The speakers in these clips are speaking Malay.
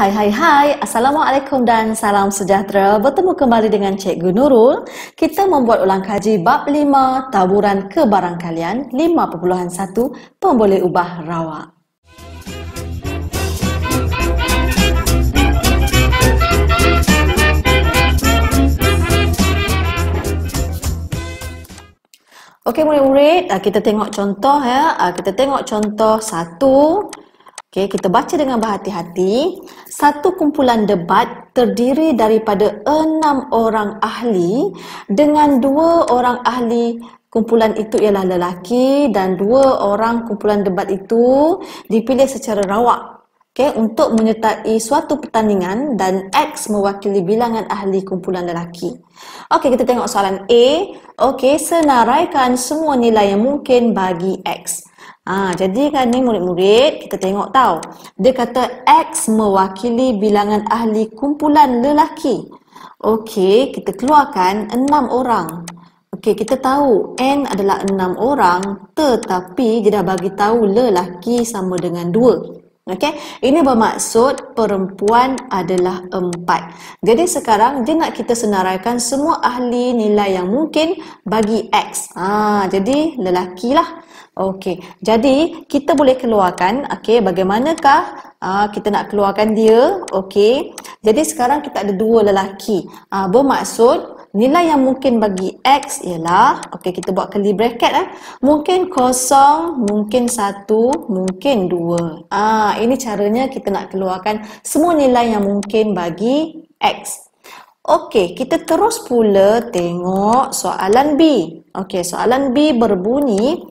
Hai hai hai, Assalamualaikum dan salam sejahtera. Bertemu kembali dengan Cikgu Nurul. Kita membuat ulang kaji bab 5 taburan kebarangkalian 5.1 pemboleh ubah rawak. Okey murid-murid, ah, kita tengok contoh ya. Ah, kita tengok contoh satu Okay, kita baca dengan berhati-hati. Satu kumpulan debat terdiri daripada enam orang ahli dengan dua orang ahli kumpulan itu ialah lelaki dan dua orang kumpulan debat itu dipilih secara rawak. Okay, untuk menyertai suatu pertandingan dan X mewakili bilangan ahli kumpulan lelaki. Okey, kita tengok soalan A. Okey, senaraikan semua nilai yang mungkin bagi X. Ha, jadi kan ni murid-murid kita tengok tau. Dia kata X mewakili bilangan ahli kumpulan lelaki. Okey, kita keluarkan enam orang. Okey, kita tahu N adalah enam orang tetapi dia dah bagi tahu lelaki sama dengan dua. Okey, ini bermaksud perempuan adalah empat. Jadi sekarang dia nak kita senaraikan semua ahli nilai yang mungkin bagi X. Ha, jadi lelaki lah. Okey, jadi kita boleh keluarkan, okey, bagaimanakah uh, kita nak keluarkan dia, okey. Jadi sekarang kita ada dua lelaki. Uh, bermaksud nilai yang mungkin bagi X ialah, okey kita buat curly bracket lah. Mungkin kosong, mungkin satu, mungkin dua. Ah, uh, ini caranya kita nak keluarkan semua nilai yang mungkin bagi X. Okey, kita terus pula tengok soalan B. Okey, soalan B berbunyi,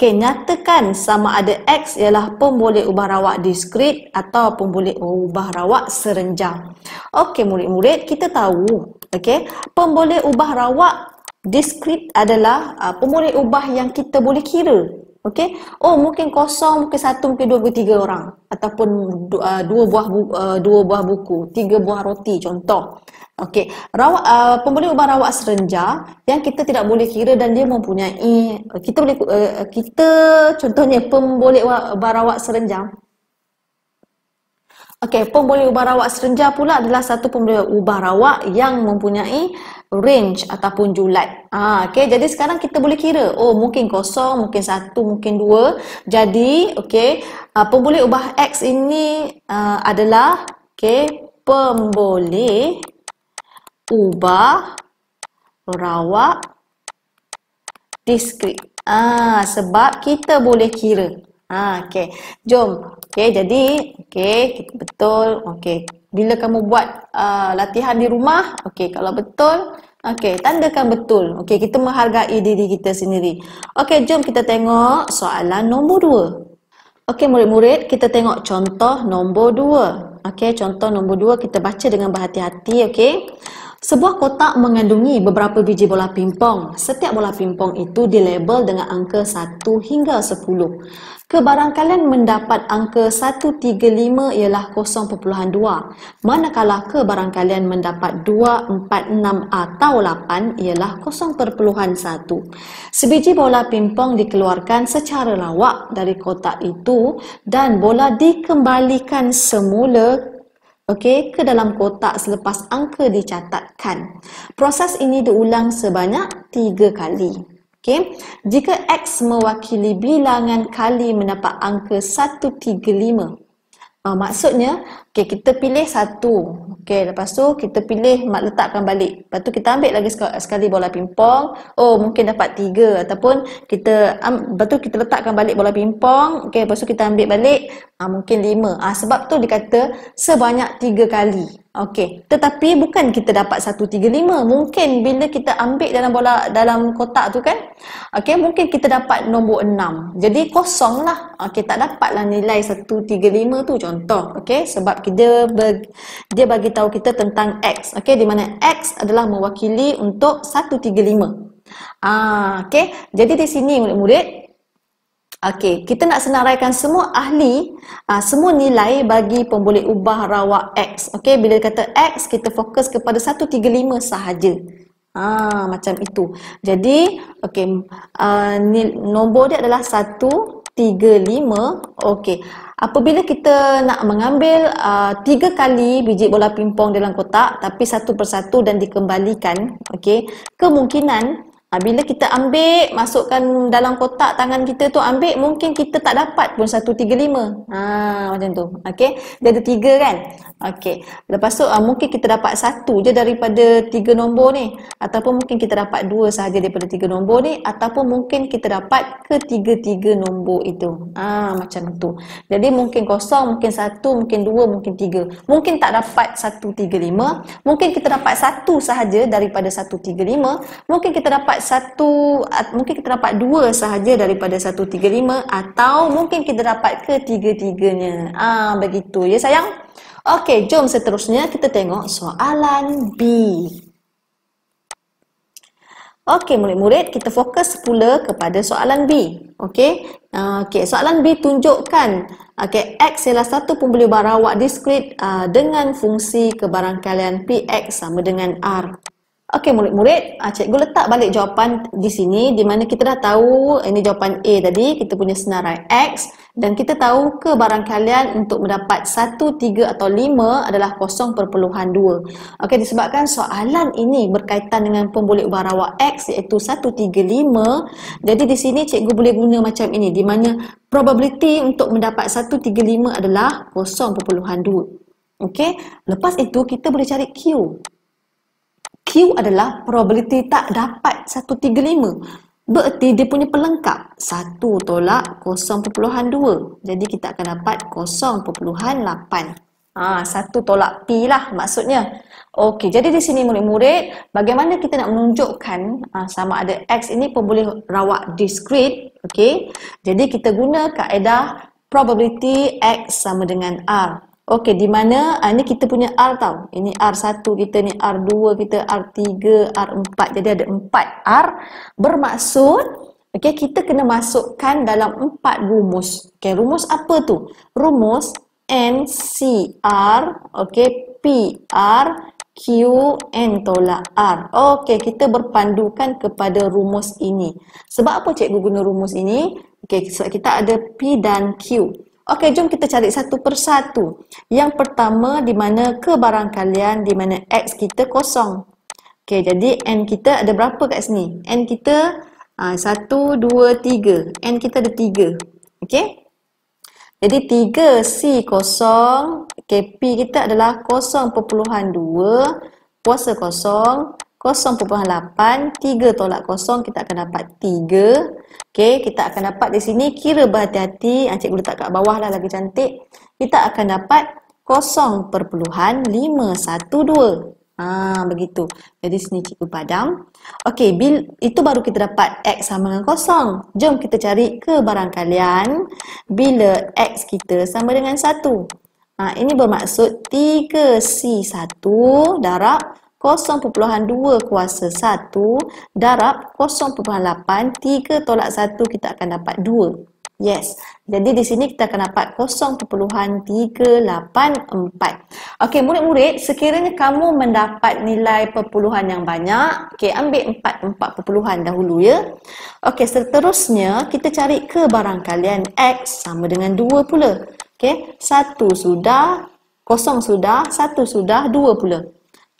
Okey, nyatakan sama ada X ialah pemboleh ubah rawak diskrit atau pemboleh ubah rawak serenjang. Okey, murid-murid, kita tahu, okey, pemboleh ubah rawak diskrit adalah uh, pemboleh ubah yang kita boleh kira. Okay, Oh mungkin kosong mungkin satu mungkin dua mungkin tiga orang ataupun dua, ah, dua buah buku, ah, dua buah buku, tiga buah roti contoh. Okay, Rawat uh, ah, pembeli ubah rawat serenja yang kita tidak boleh kira dan dia mempunyai kita boleh uh, kita contohnya pembeli ubah rawat serenja Okay, pembeli ubah rawat serenja pula adalah satu pembeli ubah rawat yang mempunyai range ataupun julat. Ha, ah, okay. Jadi sekarang kita boleh kira, oh mungkin kosong, mungkin satu, mungkin dua. Jadi, okay, uh, pemboleh ubah X ini uh, adalah okay, pemboleh ubah rawak diskrit. Ah, sebab kita boleh kira. Ha, okay. Jom. Okay, jadi okay, betul. Okay. Bila kamu buat uh, latihan di rumah, okay, kalau betul, okay, tandakan betul. Okay, kita menghargai diri kita sendiri. Okay, jom kita tengok soalan nombor dua. Okay, murid-murid, kita tengok contoh nombor dua. Okay, contoh nombor dua kita baca dengan berhati-hati, okay. Sebuah kotak mengandungi beberapa biji bola pimpong. Setiap bola pimpong itu dilabel dengan angka 1 hingga 10. Kebarangkalian mendapat angka 135 ialah 0.2. Manakala kebarangkalian mendapat 2, 4, 6 atau 8 ialah 0.1. Sebiji bola pimpong dikeluarkan secara lawak dari kotak itu dan bola dikembalikan semula okey ke dalam kotak selepas angka dicatatkan. Proses ini diulang sebanyak tiga kali. Okey. Jika x mewakili bilangan kali mendapat angka 135. Uh, ah, maksudnya Okey, kita pilih satu. Okey, lepas tu kita pilih nak letakkan balik. Lepas tu kita ambil lagi sekali bola pingpong. Oh, mungkin dapat tiga ataupun kita um, lepas tu kita letakkan balik bola pingpong. Okey, lepas tu kita ambil balik uh, mungkin lima. Ah uh, sebab tu dikata sebanyak tiga kali. Okey, tetapi bukan kita dapat satu, tiga, lima. Mungkin bila kita ambil dalam bola dalam kotak tu kan, okey, mungkin kita dapat nombor enam. Jadi kosong lah. Okey, tak dapatlah nilai satu, tiga, lima tu contoh. Okey, sebab dia ber, dia bagi tahu kita tentang x okey di mana x adalah mewakili untuk 135 ah okey jadi di sini murid-murid okey kita nak senaraikan semua ahli aa, ah, semua nilai bagi pemboleh ubah rawak x okey bila kata x kita fokus kepada 135 sahaja Ah macam itu. Jadi okey uh, nombor dia adalah 135 Okey. Apabila kita nak mengambil uh, tiga kali biji bola pimpong dalam kotak tapi satu persatu dan dikembalikan, okey, kemungkinan Ha, bila kita ambil, masukkan dalam kotak tangan kita tu ambil, mungkin kita tak dapat pun 1, 3, 5. Ha, macam tu. Okay. Dia ada tiga kan? Okay. Lepas tu, ha, mungkin kita dapat satu je daripada tiga nombor ni. Ataupun mungkin kita dapat dua sahaja daripada tiga nombor ni. Ataupun mungkin kita dapat ketiga-tiga nombor itu. Ha, macam tu. Jadi mungkin kosong, mungkin satu, mungkin dua, mungkin tiga, Mungkin tak dapat 1, 3, 5. Mungkin kita dapat satu sahaja daripada 1, 3, 5. Mungkin kita dapat satu mungkin kita dapat dua sahaja daripada satu tiga lima atau mungkin kita dapat ketiga-tiganya. Ah ha, begitu ya sayang. Okey, jom seterusnya kita tengok soalan B. Okey, murid-murid, kita fokus pula kepada soalan B. Okey, uh, ah, okay, soalan B tunjukkan okay, X ialah satu pembeli barawak diskrit uh, ah, dengan fungsi kebarangkalian PX sama dengan R. Okey murid-murid, ah, cikgu letak balik jawapan di sini di mana kita dah tahu eh, ini jawapan A tadi, kita punya senarai X dan kita tahu ke barang kalian untuk mendapat 1, 3 atau 5 adalah 0.2. Okey disebabkan soalan ini berkaitan dengan pembulik barawak X iaitu 1, 3, 5. Jadi di sini cikgu boleh guna macam ini di mana probability untuk mendapat 1, 3, 5 adalah 0.2. Okey, lepas itu kita boleh cari Q. Q adalah probability tak dapat 135. Bererti dia punya pelengkap 1 tolak 0.2. Jadi kita akan dapat 0.8. Ha, satu tolak P lah maksudnya. Okey, jadi di sini murid-murid, bagaimana kita nak menunjukkan ha, sama ada X ini pun boleh rawat discrete. Okey, jadi kita guna kaedah probability X sama dengan R. Okey, di mana uh, ah, ni kita punya R tau. Ini R1 kita ni, R2 kita, R3, R4. Jadi ada 4 R. Bermaksud okey kita kena masukkan dalam 4 rumus. Okey, rumus apa tu? Rumus NCR, okey, p r Q, N tolak R. Okey, kita berpandukan kepada rumus ini. Sebab apa cikgu guna rumus ini? Okey, sebab kita ada P dan Q. Okey, jom kita cari satu persatu. Yang pertama di mana kebarangkalian di mana x kita kosong. Okey, jadi n kita ada berapa kat sini? N kita ha, 1, 2, 3. N kita ada 3. Okey. Jadi 3C kosong. Okey, P kita adalah 0.2 kuasa kosong 0.8, 3 tolak 0, kita akan dapat 3. Okey, kita akan dapat di sini, kira berhati-hati, cikgu letak kat bawah lah lagi cantik. Kita akan dapat 0.512. Haa, begitu. Jadi sini cikgu padam. Okey, itu baru kita dapat X sama dengan 0. Jom kita cari ke barang kalian bila X kita sama dengan 1. Ha, ini bermaksud 3C1 darab 0.2 kuasa 1 darab 0.8 3 tolak 1 kita akan dapat 2. Yes. Jadi di sini kita akan dapat 0.384. Okey, murid-murid, sekiranya kamu mendapat nilai perpuluhan yang banyak, okey, ambil 4 4 perpuluhan dahulu ya. Okey, seterusnya kita cari kebarangkalian x sama dengan 2 pula. Okey, 1 sudah, 0 sudah, 1 sudah, 2 pula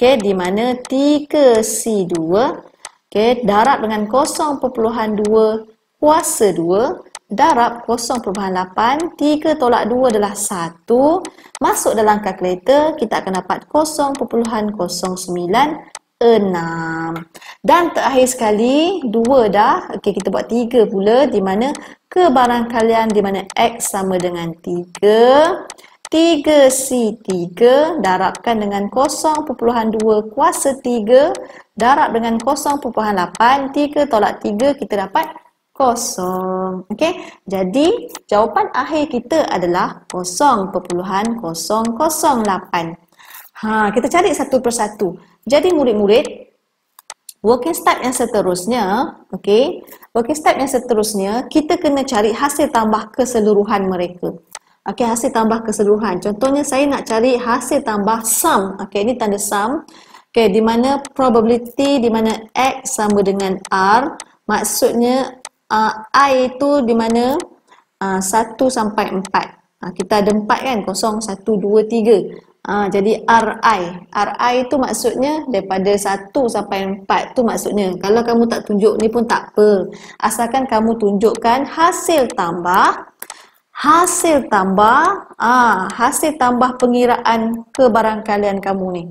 okay, di mana ke c 2 okay, darab dengan 0.2 kuasa 2 darab 0.8 3 tolak 2 adalah 1 masuk dalam kalkulator kita akan dapat 0.09 6. Dan terakhir sekali, 2 dah. Okey, kita buat 3 pula di mana kebarangkalian di mana X sama dengan 3C3 darabkan dengan 0.2 kuasa 3 darab dengan 0.8 3 tolak 3 kita dapat kosong. Okey. Jadi jawapan akhir kita adalah 0.008. Ha, kita cari satu persatu. Jadi murid-murid Working step yang seterusnya, okay. Working step yang seterusnya, kita kena cari hasil tambah keseluruhan mereka. Okey, hasil tambah keseluruhan. Contohnya saya nak cari hasil tambah sum. Okey, ini tanda sum. Okey, di mana probability di mana x sama dengan r. Maksudnya uh, i itu di mana uh, 1 sampai 4. Ha, uh, kita ada empat kan, kosong, satu, dua, tiga. Ha, jadi RI. RI tu maksudnya daripada satu sampai empat tu maksudnya. Kalau kamu tak tunjuk ni pun tak apa. Asalkan kamu tunjukkan hasil tambah hasil tambah ah hasil tambah pengiraan ke kebarangkalian kamu ni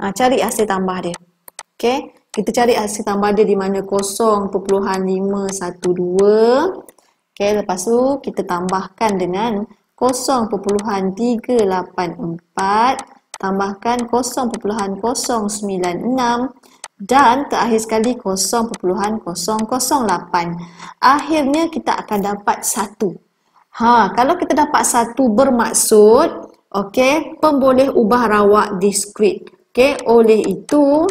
ah cari hasil tambah dia okey kita cari hasil tambah dia di mana 0.512 okey lepas tu kita tambahkan dengan 0.384 tambahkan 0.096 dan terakhir sekali 0.008 akhirnya kita akan dapat 1 Ha, kalau kita dapat satu bermaksud, okey, pemboleh ubah rawak diskrit. Okey, oleh itu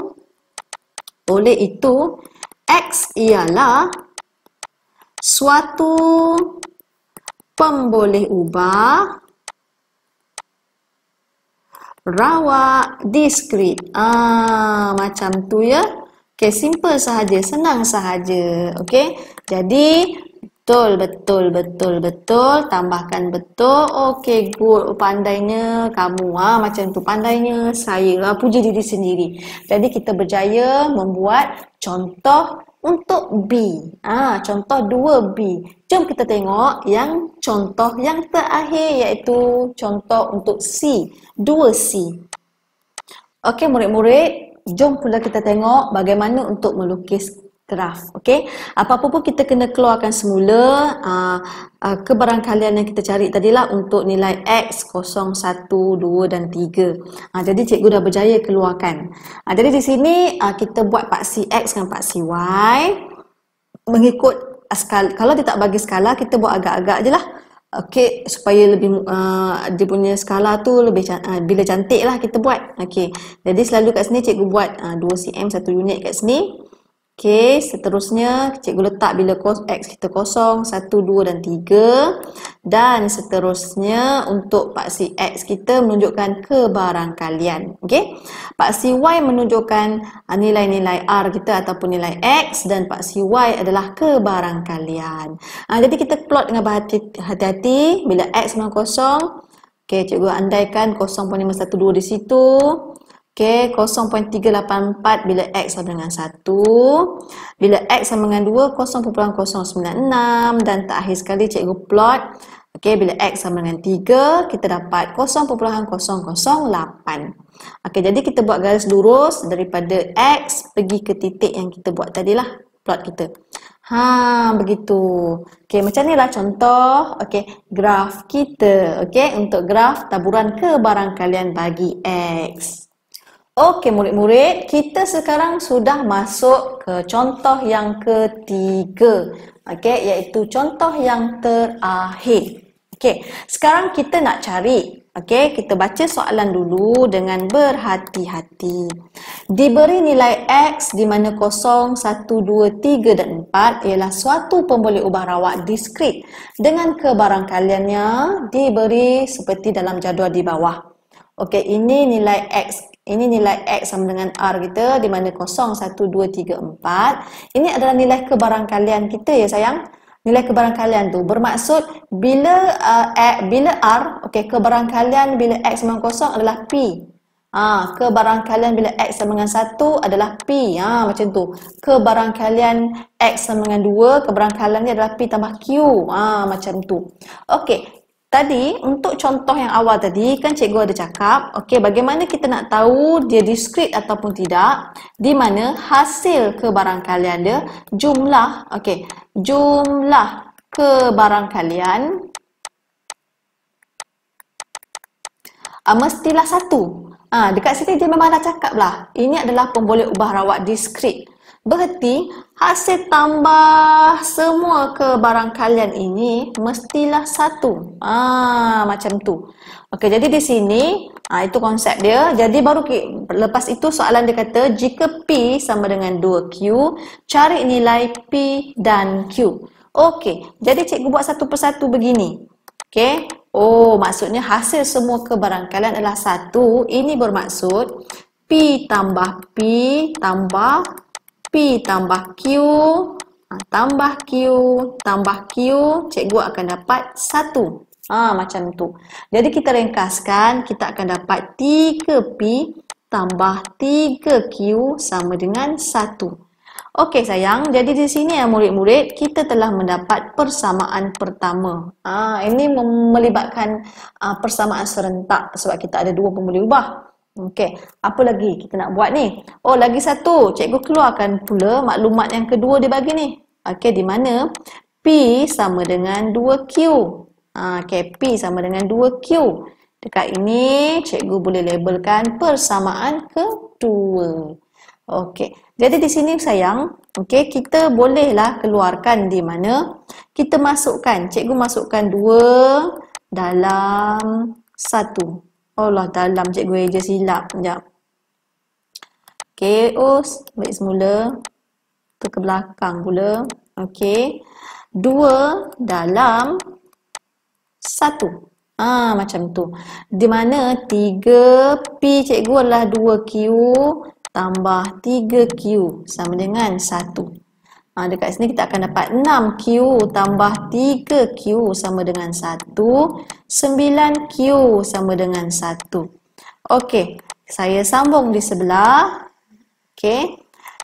oleh itu x ialah suatu pemboleh ubah rawak diskrit. Ah, ha, macam tu ya. Okey, simple sahaja, senang sahaja. Okey. Jadi, Betul, betul, betul, betul. Tambahkan betul. Okay, good. Oh, pandainya kamu. Ha? Macam tu, pandainya saya. Ha? Lah Puji diri sendiri. Jadi, kita berjaya membuat contoh untuk B. Ah, ha, contoh 2B. Jom kita tengok yang contoh yang terakhir iaitu contoh untuk C. 2C. Okey murid-murid, jom pula kita tengok bagaimana untuk melukis draft okey apa-apa pun kita kena keluarkan semula uh, uh, kebarangkalian yang kita cari tadilah untuk nilai x 0 1 2 dan 3 uh, ah, jadi cikgu dah berjaya keluarkan uh, jadi di sini uh, kita buat paksi x dengan paksi y mengikut skala kalau dia tak bagi skala kita buat agak-agak ajalah okey supaya lebih uh, dia punya skala tu lebih uh, bila cantik lah kita buat okey jadi selalu kat sini cikgu buat uh, 2 cm 1 unit kat sini Okey, seterusnya cikgu letak bila x kita kosong, 1, 2 dan 3. Dan seterusnya untuk paksi x kita menunjukkan kebarangkalian. Okey, paksi y menunjukkan ah, nilai-nilai r kita ataupun nilai x dan paksi y adalah kebarangkalian. Ha, ah, jadi kita plot dengan hati-hati bila x memang kosong. Okey, cikgu andaikan 0.512 di situ. Okey, 0.384 bila X sama dengan 1. Bila X sama dengan 2, 0.096. Dan tak terakhir sekali cikgu plot. Okey, bila X sama dengan 3, kita dapat 0.008. Okey, jadi kita buat garis lurus daripada X pergi ke titik yang kita buat tadilah plot kita. Ha, begitu. Okey, macam ni lah contoh. Okey, graf kita. Okey, untuk graf taburan kebarangkalian bagi X. Okey murid-murid, kita sekarang sudah masuk ke contoh yang ketiga. Okey, iaitu contoh yang terakhir. Okey, sekarang kita nak cari. Okey, kita baca soalan dulu dengan berhati-hati. Diberi nilai X di mana kosong, 1, 2, 3 dan 4 ialah suatu pemboleh ubah rawat diskrit dengan kebarangkaliannya diberi seperti dalam jadual di bawah. Okey, ini nilai X ini nilai X sama dengan R kita di mana 0, 1, 2, 3, 4. Ini adalah nilai kebarangkalian kita ya sayang. Nilai kebarangkalian tu bermaksud bila uh, eh, X, eh, bila R, okey kebarangkalian bila X sama dengan 0 adalah P. Ha, kebarangkalian bila X sama dengan 1 adalah P. Ha, macam tu. Kebarangkalian X sama dengan 2, kebarangkalian ni adalah P tambah Q. Ha, macam tu. Okey, Tadi untuk contoh yang awal tadi kan cikgu ada cakap, okay, bagaimana kita nak tahu dia diskrit ataupun tidak? Di mana hasil kebarangkalian dia jumlah, okay, jumlah kebarangkalian uh, mestilah satu. ha, dekat sini dia memang dah cakap lah. Ini adalah pemboleh ubah rawat diskrit. Bererti hasil tambah semua ke barang kalian ini mestilah satu. Ah, macam tu. Okey, jadi di sini, ah, itu konsep dia. Jadi baru lepas itu soalan dia kata, jika P sama dengan 2Q, cari nilai P dan Q. Okey, jadi cikgu buat satu persatu begini. Okey, oh maksudnya hasil semua ke barang kalian adalah satu. Ini bermaksud P tambah P tambah P tambah Q, ah, tambah Q, tambah Q, cikgu akan dapat 1. Ha, macam tu. Jadi kita ringkaskan, kita akan dapat 3P tambah 3Q sama dengan 1. Okey sayang, jadi di sini ya murid-murid, kita telah mendapat persamaan pertama. Ha, ini melibatkan ha, persamaan serentak sebab kita ada dua pembeli ubah. Okey, apa lagi kita nak buat ni? Oh, lagi satu. Cikgu keluarkan pula maklumat yang kedua dia bagi ni. Okey, di mana P sama dengan 2Q. Ha, ah, okay, P sama dengan 2Q. Dekat ini, cikgu boleh labelkan persamaan kedua. Okey, jadi di sini sayang, okay, kita bolehlah keluarkan di mana kita masukkan. Cikgu masukkan 2 dalam 1. Allah oh, dalam cikgu aja silap sekejap. Okay, us. balik semula. Tu ke belakang pula. Okay. Dua dalam satu. Ah macam tu. Di mana tiga P cikgu adalah dua Q tambah tiga Q sama dengan satu. Ha, dekat sini kita akan dapat 6Q tambah 3Q sama dengan 1. 9Q sama dengan 1. Okey, saya sambung di sebelah. Okey,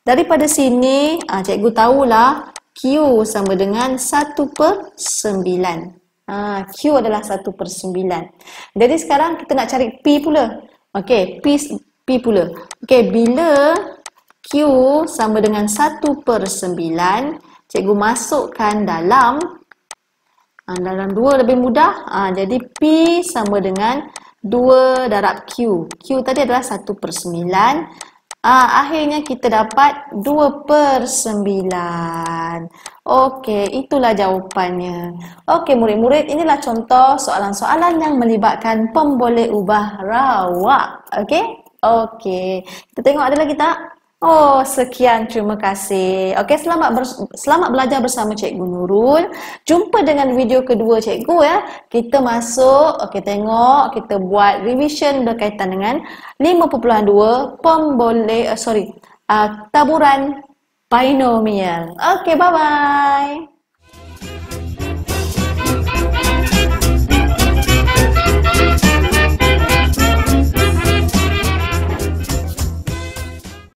daripada sini ha, cikgu tahulah Q sama dengan 1 per 9. Ha, Q adalah 1 per 9. Jadi sekarang kita nak cari P pula. Okey, P, P pula. Okey, bila sama dengan 1 per 9 Cikgu masukkan dalam ah, Dalam 2 lebih mudah ah, Jadi P sama dengan 2 darab Q Q tadi adalah 1 per 9 ah, Akhirnya kita dapat 2 per 9 Okey, itulah jawapannya Okey, murid-murid, inilah contoh soalan-soalan yang melibatkan pemboleh ubah rawak Okey? Okey, kita tengok ada lagi tak? Oh, sekian terima kasih. Okey, selamat ber, selamat belajar bersama Cikgu Nurul. Jumpa dengan video kedua Cikgu ya. Kita masuk, okey tengok kita buat revision berkaitan dengan 5.2 pemboleh uh, sorry, uh, taburan binomial. Okey, bye-bye.